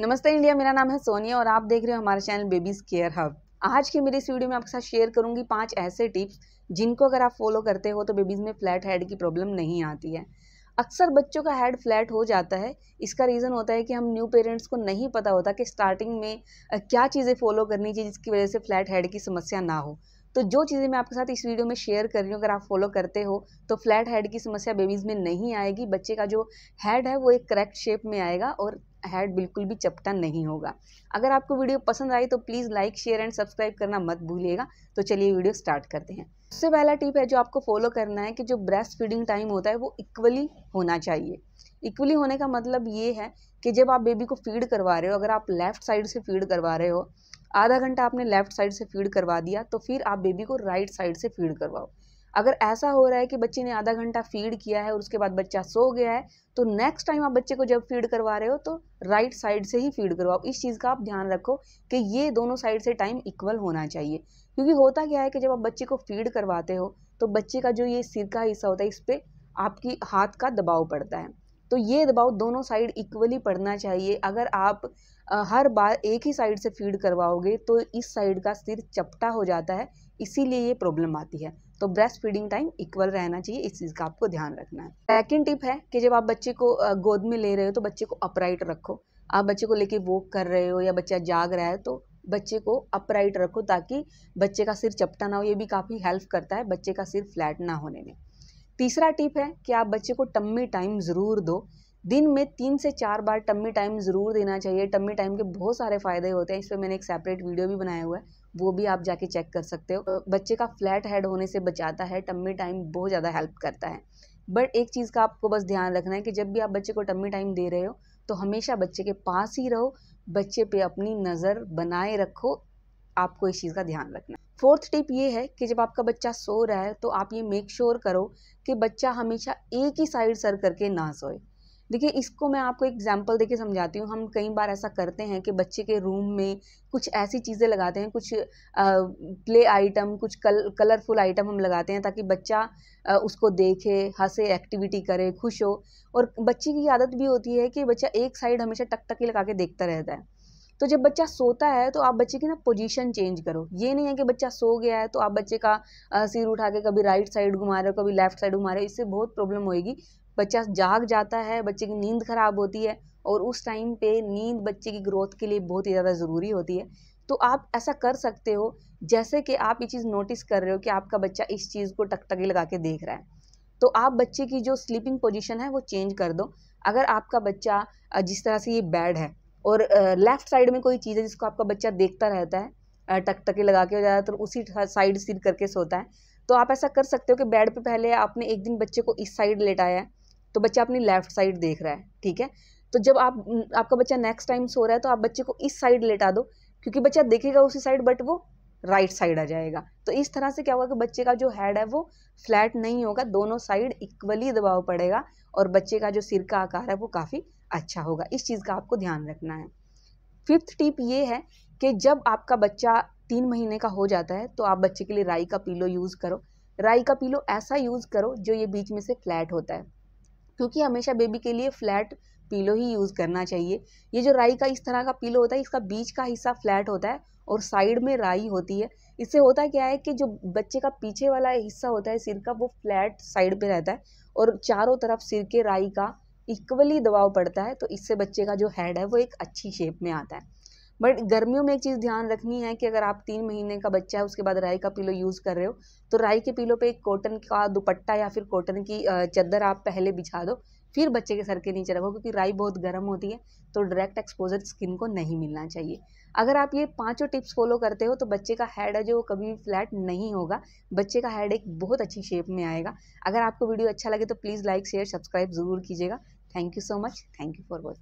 नमस्ते इंडिया मेरा नाम है सोनिया और आप देख रहे हो हमारे चैनल बेबीज केयर हब आज की मेरी इस वीडियो में आपके साथ शेयर करूंगी पांच ऐसे टिप्स जिनको अगर आप फॉलो करते हो तो बेबीज़ में फ्लैट हेड की प्रॉब्लम नहीं आती है अक्सर बच्चों का हेड फ्लैट हो जाता है इसका रीज़न होता है कि हम न्यू पेरेंट्स को नहीं पता होता कि स्टार्टिंग में क्या चीज़ें फॉलो करनी चाहिए जिसकी वजह से फ्लैट हेड की समस्या ना हो तो जो चीज़ें मैं आपके साथ इस वीडियो में शेयर कर रही हूँ अगर आप फॉलो करते हो तो फ्लैट हेड की समस्या बेबीज़ में नहीं आएगी बच्चे का जो हेड है वो एक करेक्ट शेप में आएगा और हेड बिल्कुल भी चपटा नहीं होगा अगर आपको वीडियो पसंद आई तो please like share and subscribe करना मत भूलिएगा तो चलिए वीडियो स्टार्ट करते हैं सबसे पहला टिप है जो आपको फॉलो करना है कि जो ब्रेस्ट फीडिंग टाइम होता है वो इक्वली होना चाहिए इक्वली होने का मतलब ये है कि जब आप बेबी को फीड करवा रहे हो अगर आप लेफ़्ट साइड से फीड करवा रहे हो आधा घंटा आपने लेफ़्ट साइड से फीड करवा दिया तो फिर आप बेबी को राइट साइड से फीड करवाओ अगर ऐसा हो रहा है कि बच्चे ने आधा घंटा फीड किया है और उसके बाद बच्चा सो गया है तो नेक्स्ट टाइम आप बच्चे को जब फीड करवा रहे हो तो राइट साइड से ही फीड करवाओ इस चीज़ का आप ध्यान रखो कि ये दोनों साइड से टाइम इक्वल होना चाहिए क्योंकि होता क्या है कि जब आप बच्चे को फीड करवाते हो तो बच्चे का जो ये सिर का हिस्सा होता है इस पर आपकी हाथ का दबाव पड़ता है तो ये दबाव दोनों साइड इक्वली पड़ना चाहिए अगर आप हर बार एक ही साइड से फीड करवाओगे तो इस साइड का सिर चपटा हो जाता है इसीलिए ये प्रॉब्लम आती है तो ब्रेस्ट फीडिंग टाइम इक्वल रहना चाहिए इस चीज़ का आपको ध्यान रखना है सेकेंड टिप है कि जब आप बच्चे को गोद में ले रहे हो तो बच्चे को अपराइट रखो आप बच्चे को लेके वॉक कर रहे हो या बच्चा जाग रहा है तो बच्चे को अपराइट रखो ताकि बच्चे का सिर चपटा ना हो ये भी काफ़ी हेल्प करता है बच्चे का सिर फ्लैट ना होने में तीसरा टिप है कि आप बच्चे को टम्मी टाइम ज़रूर दो दिन में तीन से चार बार टम्मी टाइम ज़रूर देना चाहिए टम्मी टाइम के बहुत सारे फ़ायदे होते हैं इस पर मैंने एक सेपरेट वीडियो भी बनाया हुआ है वो भी आप जाके चेक कर सकते हो बच्चे का फ्लैट हेड होने से बचाता है टम्मी टाइम बहुत ज़्यादा हेल्प करता है बट एक चीज़ का आपको बस ध्यान रखना है कि जब भी आप बच्चे को टम्मी टाइम दे रहे हो तो हमेशा बच्चे के पास ही रहो बच्चे पे अपनी नज़र बनाए रखो आपको इस चीज़ का ध्यान रखना फोर्थ टिप ये है कि जब आपका बच्चा सो रहा है तो आप ये मेक श्योर sure करो कि बच्चा हमेशा एक ही साइड सर करके ना सोए देखिए इसको मैं आपको एग्जाम्पल देके समझाती हूँ हम कई बार ऐसा करते हैं कि बच्चे के रूम में कुछ ऐसी चीज़ें लगाते हैं कुछ प्ले आइटम कुछ कल कलरफुल आइटम हम लगाते हैं ताकि बच्चा आ, उसको देखे हंसे एक्टिविटी करे खुश हो और बच्चे की आदत भी होती है कि बच्चा एक साइड हमेशा टकटकी लगा के देखता रहता है तो जब बच्चा सोता है तो आप बच्चे की ना पोजीशन चेंज करो ये नहीं है कि बच्चा सो गया है तो आप बच्चे का सिर उठा के कभी राइट साइड घुमा रहे हो कभी लेफ्ट साइड घुमा रहे हो इससे बहुत प्रॉब्लम होएगी बच्चा जाग जाता है बच्चे की नींद खराब होती है और उस टाइम पे नींद बच्चे की ग्रोथ के लिए बहुत ही ज़्यादा ज़रूरी होती है तो आप ऐसा कर सकते हो जैसे कि आप ये चीज़ नोटिस कर रहे हो कि आपका बच्चा इस चीज़ को टकटकी लगा के देख रहा है तो आप बच्चे की जो स्लीपिंग पोजीशन है वो चेंज कर दो अगर आपका बच्चा जिस तरह से ये बेड है और लेफ़्ट साइड में कोई चीज़ है जिसको आपका बच्चा देखता रहता है टकटके लगा के ज़्यादातर तो उसी साइड सिर करके सोता है तो आप ऐसा कर सकते हो कि बेड पे पहले आपने एक दिन बच्चे को इस साइड लेटाया है तो बच्चा अपनी लेफ़्ट साइड देख रहा है ठीक है तो जब आप आपका बच्चा नेक्स्ट टाइम सो रहा है तो आप बच्चे को इस साइड लेटा दो क्योंकि बच्चा देखेगा उसी साइड बट वो राइट साइड आ जाएगा तो इस तरह से क्या होगा कि बच्चे का जो हेड है वो फ्लैट नहीं होगा दोनों साइड इक्वली दबाव पड़ेगा और बच्चे का जो सिर का आकार है वो काफ़ी अच्छा होगा इस चीज़ का आपको ध्यान रखना है फिफ्थ टिप ये है कि जब आपका बच्चा तीन महीने का हो जाता है तो आप बच्चे के लिए राई का पीलो यूज़ करो राई का पीलो ऐसा यूज़ करो जो ये बीच में से फ्लैट होता है क्योंकि हमेशा बेबी के लिए फ्लैट पीलो ही यूज़ करना चाहिए ये जो राई का इस तरह का पीलो होता है इसका बीच का हिस्सा फ्लैट होता है और साइड में राई होती है इससे होता क्या है कि जो बच्चे का पीछे वाला हिस्सा होता है सिर का वो फ्लैट साइड पे रहता है और चारों तरफ सिर के राई का इक्वली दबाव पड़ता है तो इससे बच्चे का जो हेड है वो एक अच्छी शेप में आता है बट गर्मियों में एक चीज़ ध्यान रखनी है कि अगर आप तीन महीने का बच्चा है उसके बाद राई का पीलो यूज़ कर रहे हो तो राई के पीलो पे एक कॉटन का दुपट्टा या फिर कॉटन की चद्दर आप पहले बिछा दो फिर बच्चे के सर के नीचे रखो क्योंकि राई बहुत गर्म होती है तो डायरेक्ट एक्सपोजर स्किन को नहीं मिलना चाहिए अगर आप ये पांचों टिप्स फॉलो करते हो तो बच्चे का हेड है जो कभी भी फ्लैट नहीं होगा बच्चे का हेड एक बहुत अच्छी शेप में आएगा अगर आपको वीडियो अच्छा लगे तो प्लीज़ लाइक शेयर सब्सक्राइब ज़रूर कीजिएगा Thank you so much. Thank you for watching.